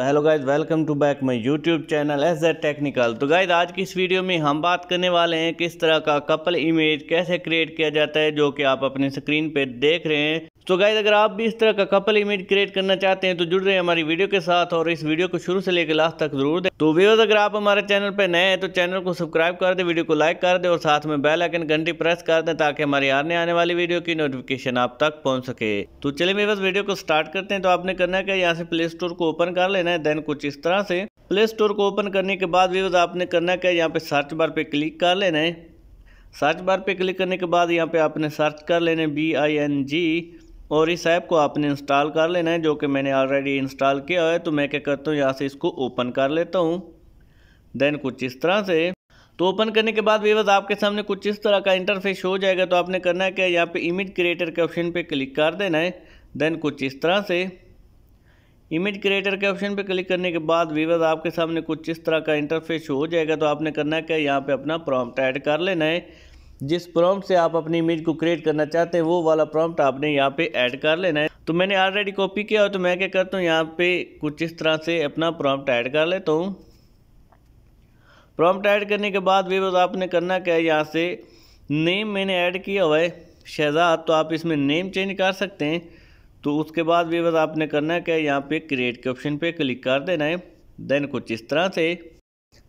तो hello guys welcome to back my YouTube channel S Z technical तो guys आज की इस वीडियो में हम बात करने वाले हैं किस तरह का कपल इमेज कैसे क्रिएट किया जाता है जो कि आप अपने स्क्रीन पे देख रहे हैं तो गाइज अगर आप भी इस तरह का कपल इमेज क्रिएट करना चाहते हैं तो जुड़ रहे हैं हमारी वीडियो के साथ और इस वीडियो को शुरू से लेकर लास्ट तक जरूर दें तो व्यवर्स अगर आप हमारे चैनल पर नए हैं तो चैनल को सब्सक्राइब कर दें वीडियो को लाइक कर दें और साथ में बेल आइकन घंटी प्रेस कर दें ताकि हमारी आने आने वाली वीडियो की नोटिफिकेशन आप तक पहुँच सके तो चलिए मेरे वीडियो को स्टार्ट करते हैं तो आपने करना क्या यहाँ से प्ले स्टोर को ओपन कर लेना है देन कुछ इस तरह से प्ले स्टोर को ओपन करने के बाद व्यूज आपने करना क्या यहाँ पे सर्च बार पे क्लिक कर लेना है सर्च बार पे क्लिक करने के बाद यहाँ पे आपने सर्च कर लेना बी आई एन जी और इस ऐप को आपने इंस्टॉल कर लेना है जो कि मैंने ऑलरेडी इंस्टॉल किया है तो मैं क्या करता हूँ यहाँ से इसको ओपन कर लेता हूँ देन कुछ इस तरह से तो ओपन करने के बाद वीवर्स आपके सामने कुछ इस तरह का इंटरफेस हो जाएगा तो आपने करना है क्या यहाँ पे इमेज क्रिएटर के ऑप्शन पे क्लिक कर देना है देन कुछ इस तरह से इमेज क्रिएटर के ऑप्शन पे क्लिक करने के बाद वीवर्स आपके सामने कुछ इस तरह का इंटरफेस हो जाएगा तो आपने करना है क्या यहाँ पे अपना प्रॉम्प्ट ऐड कर लेना है जिस प्रॉम्प्ट से आप अपनी इमेज को क्रिएट करना चाहते हैं वो वाला प्रॉम्प्ट आपने यहाँ पे ऐड कर लेना है तो मैंने ऑलरेडी कॉपी किया तो मैं क्या करता हूँ यहाँ पे कुछ इस तरह से अपना प्रॉम्प्ट ऐड कर लेता हूँ प्रॉम्प्ट ऐड करने के बाद वीवर्स आपने करना क्या है यहाँ से नेम मैंने ऐड किया हुआ है शहजाद तो आप इसमें नेम चेंज कर सकते हैं तो उसके बाद वीवर्स आपने करना क्या है यहाँ पे क्रिएट के ऑप्शन पे क्लिक कर देना है देन कुछ इस तरह से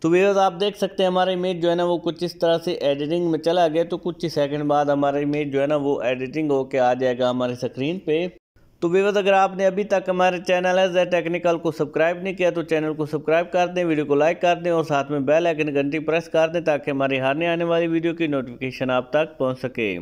तो वीडियोज़ आप देख सकते हैं हमारा इमेज जो है ना वो कुछ इस तरह से एडिटिंग में चला गया तो कुछ ही सेकंड बाद हमारा इमेज जो है ना वो एडिटिंग होके आ जाएगा हमारे स्क्रीन पे तो व्यवर्स अगर आपने अभी तक हमारे चैनल है टेक्निकल को सब्सक्राइब नहीं किया तो चैनल को सब्सक्राइब कर दें वीडियो को लाइक कर दें और साथ में बेल आइकन घंटी प्रेस कर दें ताकि हमारी हारने आने वाली वीडियो की नोटिफिकेशन आप तक पहुँच सके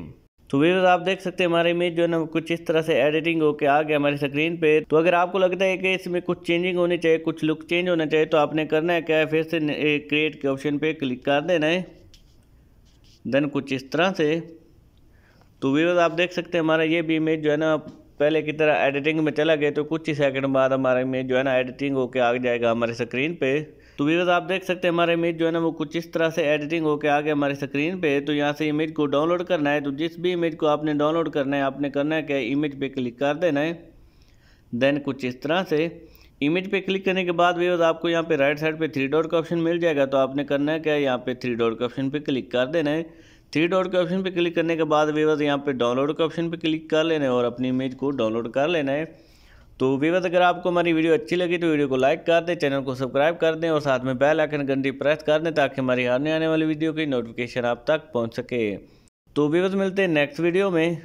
तो वीडियोस आप देख सकते हैं हमारे इमेज जो है ना कुछ इस तरह से एडिटिंग होकर आ गया हमारी स्क्रीन पे तो अगर आपको लगता है कि इसमें कुछ चेंजिंग होनी चाहिए कुछ लुक चेंज होना चाहिए तो आपने करना है क्या है फिर से क्रिएट के ऑप्शन पे क्लिक कर देना है देन कुछ इस तरह से तो वीडियोस आप देख सकते हैं हमारा ये भी इमेज जो है ना पहले की तरह एडिटिंग में चला गया तो कुछ ही सेकेंड बाद हमारा इमेज जो है ना एडिटिंग होकर आ जाएगा हमारे स्क्रीन पर तो वीवर्स आप देख सकते हैं हमारा इमेज जो है ना वो कुछ इस तरह से एडिटिंग होकर आ गया हमारे स्क्रीन पे तो यहाँ से इमेज को डाउनलोड करना है तो जिस भी इमेज को आपने डाउनलोड करना है आपने करना है क्या इमेज पे क्लिक कर देना है देन कुछ इस तरह से इमेज पे क्लिक करने के बाद वीवर्स आपको यहाँ पे राइट साइड पे थ्री डॉट का ऑप्शन मिल जाएगा तो आपने करना है क्या यहाँ पे थ्री डॉट के ऑप्शन पर क्लिक कर देना है थ्री डॉट के ऑप्शन पर क्लिक करने के बाद वीवर्स यहाँ पे डाउनलोड के ऑप्शन पर क्लिक कर लेना है और अपनी इमेज को डाउनलोड कर लेना है तो विवाद अगर आपको हमारी वीडियो अच्छी लगी तो वीडियो को लाइक कर दें चैनल को सब्सक्राइब कर दें और साथ में बेल आइकन घंटी प्रेस कर दें ताकि हमारी आने आने वाली वीडियो की नोटिफिकेशन आप तक पहुँच सके तो विवाद मिलते हैं नेक्स्ट वीडियो में